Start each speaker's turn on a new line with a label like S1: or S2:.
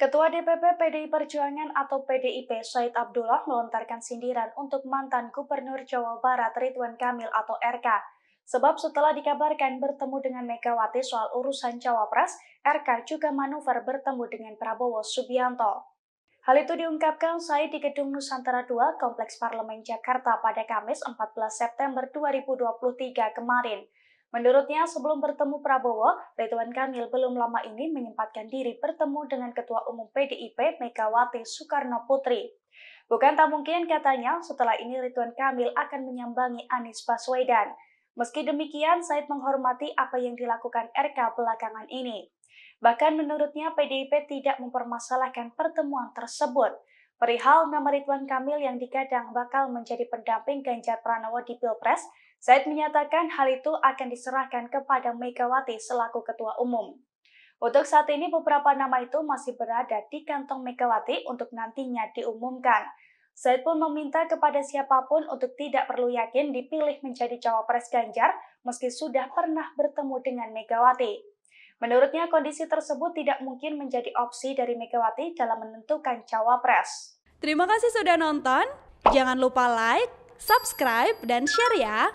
S1: Ketua DPP PDI Perjuangan atau PDIP Said Abdullah melontarkan sindiran untuk mantan Gubernur Jawa Barat Ridwan Kamil atau RK. Sebab setelah dikabarkan bertemu dengan Megawati soal urusan Cawapres, RK juga manuver bertemu dengan Prabowo Subianto. Hal itu diungkapkan Said di Gedung Nusantara II Kompleks Parlemen Jakarta pada Kamis 14 September 2023 kemarin. Menurutnya, sebelum bertemu Prabowo, Ridwan Kamil belum lama ini menyempatkan diri bertemu dengan Ketua Umum PDIP Megawati Soekarno Putri. Bukan tak mungkin katanya, setelah ini Ridwan Kamil akan menyambangi Anies Baswedan. Meski demikian, Said menghormati apa yang dilakukan RK belakangan ini. Bahkan menurutnya PDIP tidak mempermasalahkan pertemuan tersebut. Perihal nama Ridwan Kamil yang digadang bakal menjadi pendamping Ganjar Pranowo di Pilpres, Said menyatakan hal itu akan diserahkan kepada Megawati selaku Ketua Umum. Untuk saat ini beberapa nama itu masih berada di kantong Megawati untuk nantinya diumumkan. Said pun meminta kepada siapapun untuk tidak perlu yakin dipilih menjadi cawapres Ganjar meski sudah pernah bertemu dengan Megawati. Menurutnya kondisi tersebut tidak mungkin menjadi opsi dari Megawati dalam menentukan cawapres. Terima kasih sudah nonton. Jangan lupa like, subscribe, dan share ya.